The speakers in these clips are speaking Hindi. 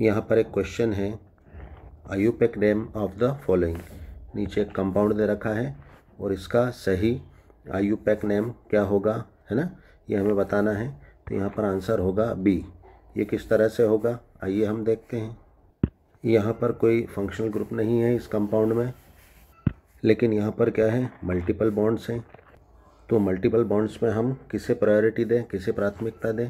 यहाँ पर एक क्वेश्चन है IUPAC name of the following नीचे एक कंपाउंड दे रखा है और इसका सही आयुपैक नेम क्या होगा है ना ये हमें बताना है तो यहाँ पर आंसर होगा बी ये किस तरह से होगा आइए हम देखते हैं यहाँ पर कोई फंक्शनल ग्रुप नहीं है इस कंपाउंड में लेकिन यहाँ पर क्या है मल्टीपल बॉन्ड्स हैं तो मल्टीपल बॉन्ड्स में हम किसे प्रायोरिटी दें किसे प्राथमिकता दें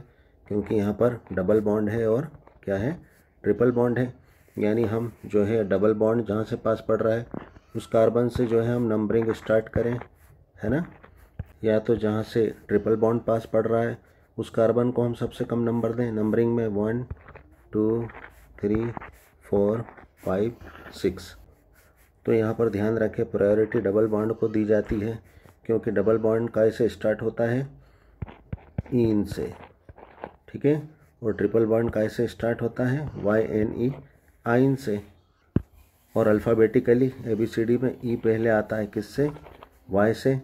क्योंकि यहाँ पर डबल बॉन्ड है और क्या है ट्रिपल बॉन्ड है यानी हम जो है डबल बॉन्ड जहाँ से पास पड़ रहा है उस कार्बन से जो है हम नंबरिंग स्टार्ट करें है ना या तो जहाँ से ट्रिपल बॉन्ड पास पड़ रहा है उस कार्बन को हम सबसे कम नंबर दें नंबरिंग में one two three four five six तो यहाँ पर ध्यान रखें प्रायोरिटी डबल बॉन्ड को दी जाती है क्योंकि डबल बॉन्ड का इसे स्टार्ट होता है इन से ठीक है और ट्रिपल बॉन्ड कैसे स्टार्ट होता है वाई एन ई आइन से और alphabetically A B C D में ई e पहले आता है किससे वाई से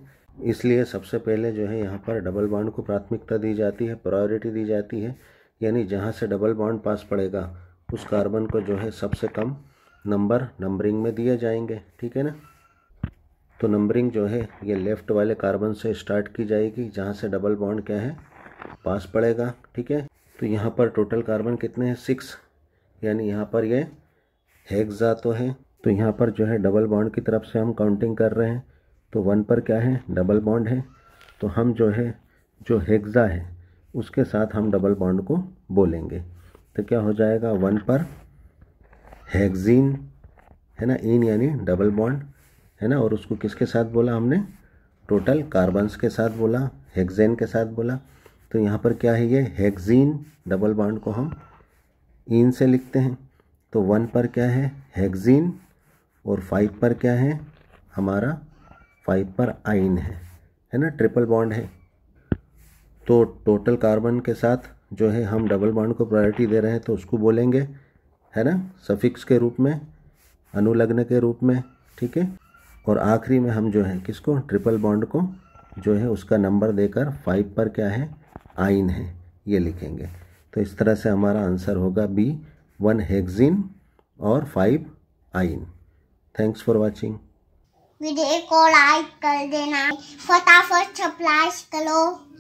इसलिए सबसे पहले जो है यहाँ पर डबल बॉन्ड को प्राथमिकता दी जाती है प्रायोरिटी दी जाती है यानी जहाँ से डबल बॉन्ड पास पड़ेगा उस कार्बन को जो है सबसे कम नंबर नंबरिंग में दिए जाएंगे ठीक है ना तो नंबरिंग जो है ये लेफ़्ट वाले कार्बन से स्टार्ट की जाएगी जहाँ से डबल बॉन्ड क्या है पास पड़ेगा ठीक है तो यहाँ पर टोटल कार्बन कितने हैं सिक्स यानी यहाँ पर ये हेक्सा तो है तो यहाँ पर जो है डबल बॉन्ड की तरफ से हम काउंटिंग कर रहे हैं तो वन पर क्या है डबल बॉन्ड है तो हम जो है जो हेक्सा है उसके साथ हम डबल बॉन्ड को बोलेंगे तो क्या हो जाएगा वन पर हेक्जीन है ना इन यानी डबल बॉन्ड है ना और उसको किसके साथ बोला हमने टोटल कार्बन्स के साथ बोला हेक्सेन के साथ बोला तो यहाँ पर क्या है ये हेक्जीन डबल बाउंड को हम इन से लिखते हैं तो वन पर क्या है हेक्जीन और फाइव पर क्या है हमारा फाइव पर आइन है है ना ट्रिपल बॉन्ड है तो टोटल कार्बन के साथ जो है हम डबल बॉन्ड को प्रायोरिटी दे रहे हैं तो उसको बोलेंगे है ना सफिक्स के रूप में अनुलग्न के रूप में ठीक है और आखिरी में हम जो है किसको ट्रिपल बॉन्ड को जो है उसका नंबर देकर फाइव पर क्या है आइन है ये लिखेंगे तो इस तरह से हमारा आंसर होगा बी वन हेक्सिन और फाइव आइन थैंक्स फॉर वॉचिंग वीडियो को लाइक कर देना फटाफट सप्लाइज करो